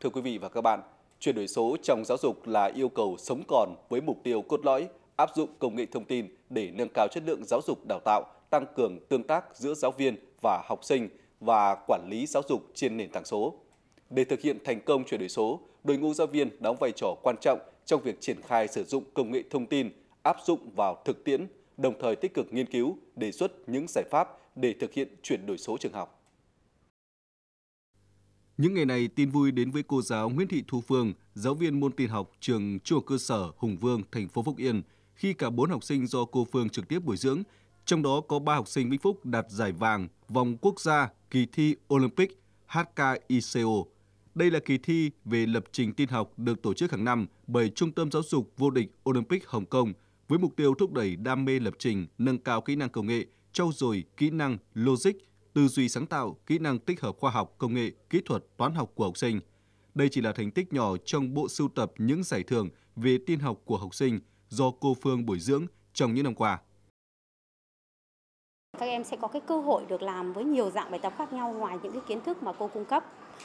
Thưa quý vị và các bạn, chuyển đổi số trong giáo dục là yêu cầu sống còn với mục tiêu cốt lõi áp dụng công nghệ thông tin để nâng cao chất lượng giáo dục đào tạo, tăng cường tương tác giữa giáo viên và học sinh và quản lý giáo dục trên nền tảng số. Để thực hiện thành công chuyển đổi số, đội ngũ giáo viên đóng vai trò quan trọng trong việc triển khai sử dụng công nghệ thông tin áp dụng vào thực tiễn, đồng thời tích cực nghiên cứu, đề xuất những giải pháp để thực hiện chuyển đổi số trường học. Những ngày này, tin vui đến với cô giáo Nguyễn Thị Thu Phương, giáo viên môn tin học trường Chùa cơ sở Hùng Vương, thành phố Phúc Yên, khi cả bốn học sinh do cô Phương trực tiếp bồi dưỡng, trong đó có ba học sinh Vĩnh Phúc đạt giải vàng vòng quốc gia kỳ thi Olympic HKICO. Đây là kỳ thi về lập trình tin học được tổ chức hàng năm bởi Trung tâm Giáo dục vô địch Olympic Hồng Kông với mục tiêu thúc đẩy đam mê lập trình, nâng cao kỹ năng công nghệ, trau dồi kỹ năng logic, tư duy sáng tạo, kỹ năng tích hợp khoa học, công nghệ, kỹ thuật, toán học của học sinh. Đây chỉ là thành tích nhỏ trong bộ sưu tập những giải thưởng về tin học của học sinh do cô Phương bồi dưỡng trong những năm qua. Các em sẽ có cái cơ hội được làm với nhiều dạng bài tập khác nhau ngoài những cái kiến thức mà cô cung cấp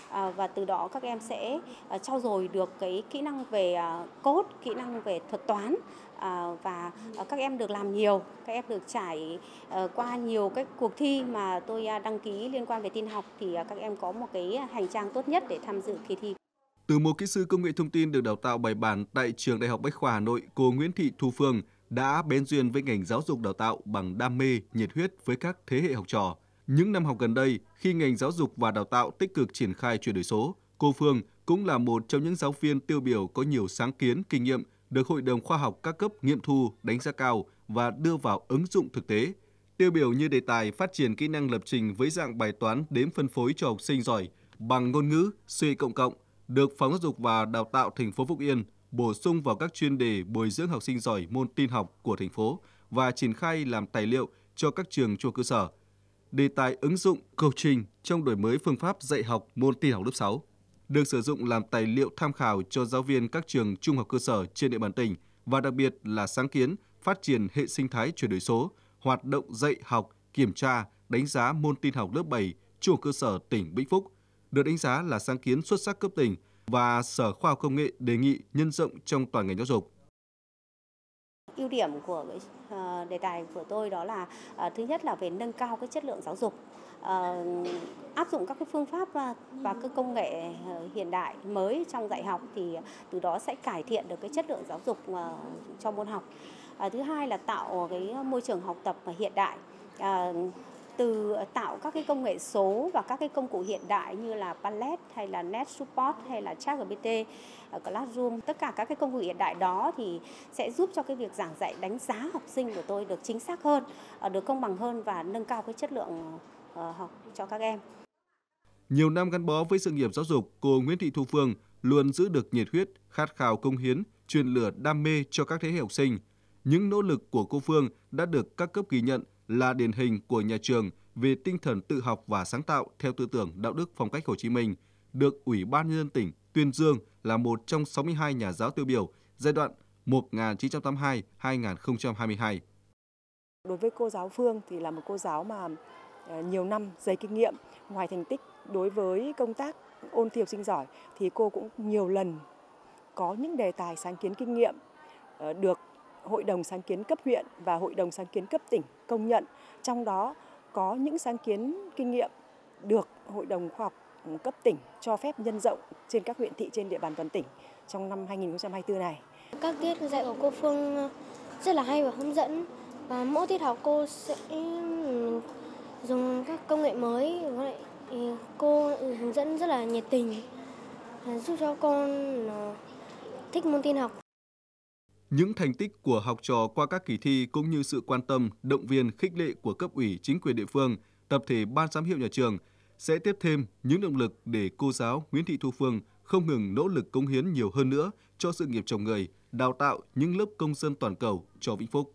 à, và từ đó các em sẽ à, trau dồi được cái kỹ năng về à, cốt, kỹ năng về thuật toán à, và à, các em được làm nhiều, các em được trải à, qua nhiều các cuộc thi mà tôi à, đăng ký liên quan về tin học thì à, các em có một cái hành trang tốt nhất để tham dự kỳ thi. Từ một kỹ sư công nghệ thông tin được đào tạo bài bản tại trường Đại học Bách khoa Hà Nội, cô Nguyễn Thị Thu Phương đã bén duyên với ngành giáo dục đào tạo bằng đam mê, nhiệt huyết với các thế hệ học trò. Những năm học gần đây, khi ngành giáo dục và đào tạo tích cực triển khai chuyển đổi số, cô Phương cũng là một trong những giáo viên tiêu biểu có nhiều sáng kiến, kinh nghiệm được Hội đồng Khoa học các cấp nghiệm thu, đánh giá cao và đưa vào ứng dụng thực tế. Tiêu biểu như đề tài phát triển kỹ năng lập trình với dạng bài toán đếm phân phối cho học sinh giỏi bằng ngôn ngữ C cộng cộng được Phòng Giáo dục và Đào tạo thành phố Phúc Yên bổ sung vào các chuyên đề bồi dưỡng học sinh giỏi môn tin học của thành phố và triển khai làm tài liệu cho các trường trung cơ sở. Đề tài ứng dụng cầu trình trong đổi mới phương pháp dạy học môn tin học lớp 6 được sử dụng làm tài liệu tham khảo cho giáo viên các trường trung học cơ sở trên địa bàn tỉnh và đặc biệt là sáng kiến phát triển hệ sinh thái chuyển đổi số, hoạt động dạy học, kiểm tra, đánh giá môn tin học lớp 7 trung học cơ sở tỉnh Vĩnh Phúc, được đánh giá là sáng kiến xuất sắc cấp tỉnh – và Sở Khoa học Công nghệ đề nghị nhân rộng trong toàn ngành giáo dục. Ưu điểm của cái ờ, đề tài của tôi đó là ờ, thứ nhất là về nâng cao cái chất lượng giáo dục, ờ, áp dụng các cái phương pháp và các công nghệ hiện đại mới trong dạy học thì từ đó sẽ cải thiện được cái chất lượng giáo dục trong môn học. Thứ hai là tạo cái môi trường học tập và hiện đại từ tạo các cái công nghệ số và các cái công cụ hiện đại như là palette hay là Net Support hay là ChatGPT, ờ, Classroom, tất cả các cái công cụ hiện đại đó thì sẽ giúp cho cái việc giảng dạy đánh giá học sinh của tôi được chính xác hơn, ờ, được công bằng hơn và nâng cao cái chất lượng ờ, học cho các em. Nhiều năm gắn bó với sự nghiệp giáo dục, cô Nguyễn Thị Thu Phương luôn giữ được nhiệt huyết, khát khao công hiến, truyền lửa đam mê cho các thế hệ học sinh. Những nỗ lực của cô Phương đã được các cấp ghi nhận là điển hình của nhà trường về tinh thần tự học và sáng tạo theo tư tưởng đạo đức phong cách Hồ Chí Minh, được Ủy ban nhân dân tỉnh tuyên dương là một trong 62 nhà giáo tiêu biểu giai đoạn 1982-2022. Đối với cô giáo Phương thì là một cô giáo mà ờ, nhiều năm dày kinh nghiệm, ngoài thành tích đối với công tác ôn thi học sinh giỏi thì cô cũng nhiều lần có những đề tài sáng kiến kinh nghiệm ờ, được hội đồng sáng kiến cấp huyện và hội đồng sáng kiến cấp tỉnh công nhận. Trong đó có những sáng kiến kinh nghiệm được hội đồng khoa học cấp tỉnh cho phép nhân rộng trên các huyện thị trên địa bàn toàn tỉnh trong năm 2024 này. Các tiết dạy của cô Phương rất là hay và hướng dẫn và mỗi tiết học cô sẽ dùng các công nghệ mới vậy cô hướng dẫn rất là nhiệt tình à, giúp cho con à, thích môn tin học những thành tích của học trò qua các kỳ thi cũng như sự quan tâm, động viên, khích lệ của cấp ủy, chính quyền địa phương, tập thể ban giám hiệu nhà trường sẽ tiếp thêm những động lực để cô giáo Nguyễn Thị Thu Phương không ngừng nỗ lực cống hiến nhiều hơn nữa cho sự nghiệp chồng người, đào tạo những lớp công dân toàn cầu cho Vĩnh Phúc.